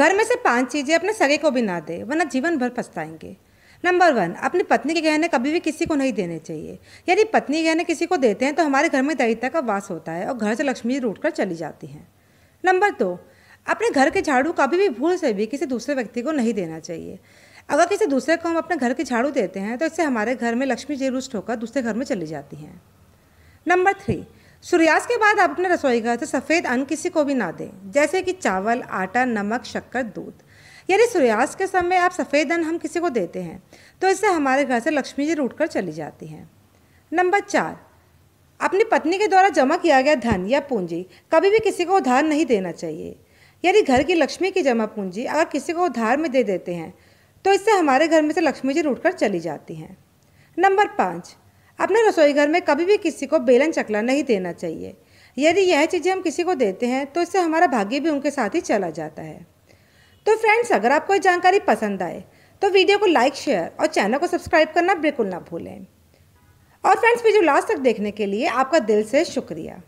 घर में से पांच चीज़ें अपने सगे को भी ना दें वरना जीवन भर पछताएंगे नंबर वन अपनी पत्नी के गहने कभी भी किसी को नहीं देने चाहिए यदि पत्नी गहने किसी को देते हैं तो हमारे घर में दरिद्रता का वास होता है और घर से लक्ष्मी रूट कर चली जाती हैं नंबर दो अपने घर के झाड़ू कभी भी भूल से भी किसी दूसरे व्यक्ति को नहीं देना चाहिए अगर किसी दूसरे को हम अपने घर के झाड़ू देते हैं तो इससे हमारे घर में लक्ष्मी जी रुष्ट होकर दूसरे घर में चली जाती हैं नंबर थ्री सूर्यास्त के बाद आप अपने घर से सफ़ेद अन्न किसी को भी ना दें जैसे कि चावल आटा नमक शक्कर दूध यदि सूर्यास्त के समय आप सफ़ेद अन्न हम किसी को देते हैं तो इससे हमारे घर से लक्ष्मी जी रूट कर चली जाती हैं नंबर चार अपनी पत्नी के द्वारा जमा किया गया धन या पूंजी कभी भी किसी को उधार नहीं देना चाहिए यदि घर की लक्ष्मी की जमा पूंजी अगर किसी को उधार में दे देते हैं तो इससे हमारे घर में से लक्ष्मी जी रूट कर चली जाती हैं नंबर पाँच अपने रसोई घर में कभी भी किसी को बेलन चकला नहीं देना चाहिए यदि यह चीज़ें हम किसी को देते हैं तो इससे हमारा भाग्य भी उनके साथ ही चला जाता है तो फ्रेंड्स अगर आपको ये जानकारी पसंद आए तो वीडियो को लाइक शेयर और चैनल को सब्सक्राइब करना बिल्कुल ना भूलें और फ्रेंड्स वीडियो लास्ट तक देखने के लिए आपका दिल से शुक्रिया